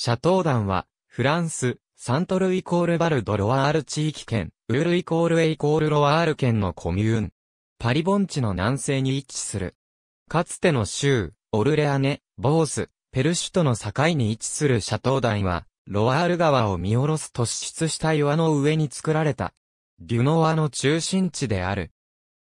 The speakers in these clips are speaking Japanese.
シャトーダンは、フランス、サントルイコールバルドロワール地域圏、ウールイコールエイコールロワール県のコミューン。パリ盆地の南西に位置する。かつての州、オルレアネ、ボース、ペルシュとの境に位置するシャトーダンは、ロワール川を見下ろす突出した岩の上に作られた、デュノワの中心地である。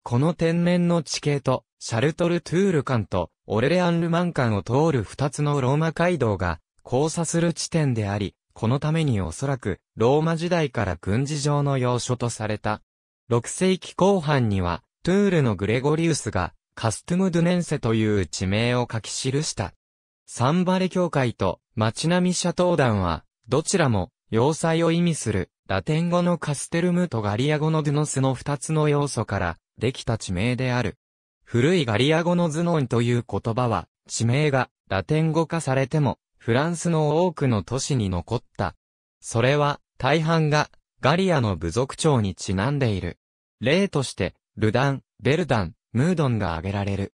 この天然の地形と、シャルトルトゥール間と、オレレアンルマン間を通る二つのローマ街道が、交差する地点であり、このためにおそらく、ローマ時代から軍事上の要所とされた。6世紀後半には、トゥールのグレゴリウスが、カストゥム・ドゥネンセという地名を書き記した。サンバレ教会と街並みシャトーは、どちらも、要塞を意味する、ラテン語のカステルムとガリア語のドゥノスの二つの要素から、できた地名である。古いガリア語のズノンという言葉は、地名がラテン語化されても、フランスの多くの都市に残った。それは、大半が、ガリアの部族長にちなんでいる。例として、ルダン、ベルダン、ムードンが挙げられる。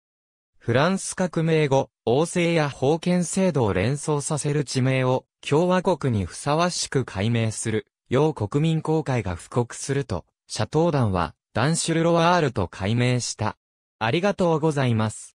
フランス革命後、王政や封建制度を連想させる地名を共和国にふさわしく解明する、要国民公会が布告すると、シャトーダンはダンシュルロワールと解明した。ありがとうございます。